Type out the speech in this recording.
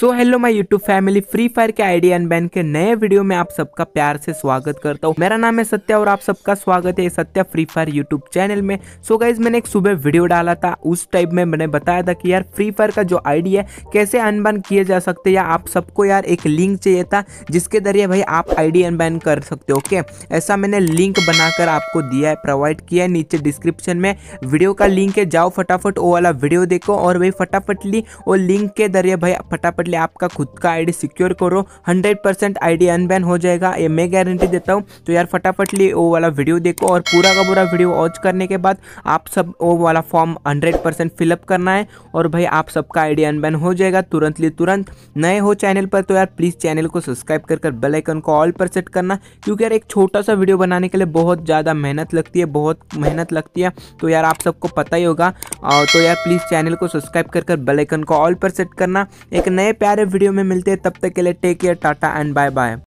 so hello my YouTube family Free Fire के ID ban के नए वीडियो में आप सबका प्यार से स्वागत करता हूँ मेरा नाम है सत्या और आप सबका स्वागत है Satya Free Fire YouTube channel में सो so गाइज मैंने एक सुबह वीडियो डाला था उस टाइप में मैंने बताया था कि यार फ्री फायर का जो आईडी है कैसे अनबैन किए जा सकते या आप सबको यार एक लिंक चाहिए था जिसके जरिए भाई आप आई अनबैन कर सकते हो ओके ऐसा मैंने लिंक बनाकर आपको दिया है प्रोवाइड किया है नीचे डिस्क्रिप्शन में वीडियो का लिंक है जाओ फटाफट वो वाला वीडियो देखो और भाई फटाफटली वो लिंक के जरिए भाई फटाफट सिक्योरली आपका खुद का आईडी सिक्योर करो 100 परसेंट आई अनबैन हो जाएगा ये मैं गारंटी देता हूँ तो यार फटाफट फटाफटली वो वाला वीडियो देखो और पूरा का पूरा वीडियो वॉच करने के बाद आप सब वो वाला फॉर्म हंड्रेड परसेंट फिलअप करना है और भाई आप सबका आई अनबैन हो जाएगा तुरंत लिए तुरंत नए हो चैनल पर तो यार प्लीज़ चैनल को सब्सक्राइब कर कर बेलाइकन को ऑल पर सेट करना क्योंकि यार एक छोटा सा वीडियो बनाने के लिए बहुत ज़्यादा मेहनत लगती है बहुत मेहनत लगती है तो यार आप सबको पता ही होगा तो यार प्लीज़ चैनल को सब्सक्राइब कर कर बेलाइकन को ऑल पर सेट करना एक नए प्यारे वीडियो में मिलते हैं तब तक के लिए take care tata and bye bye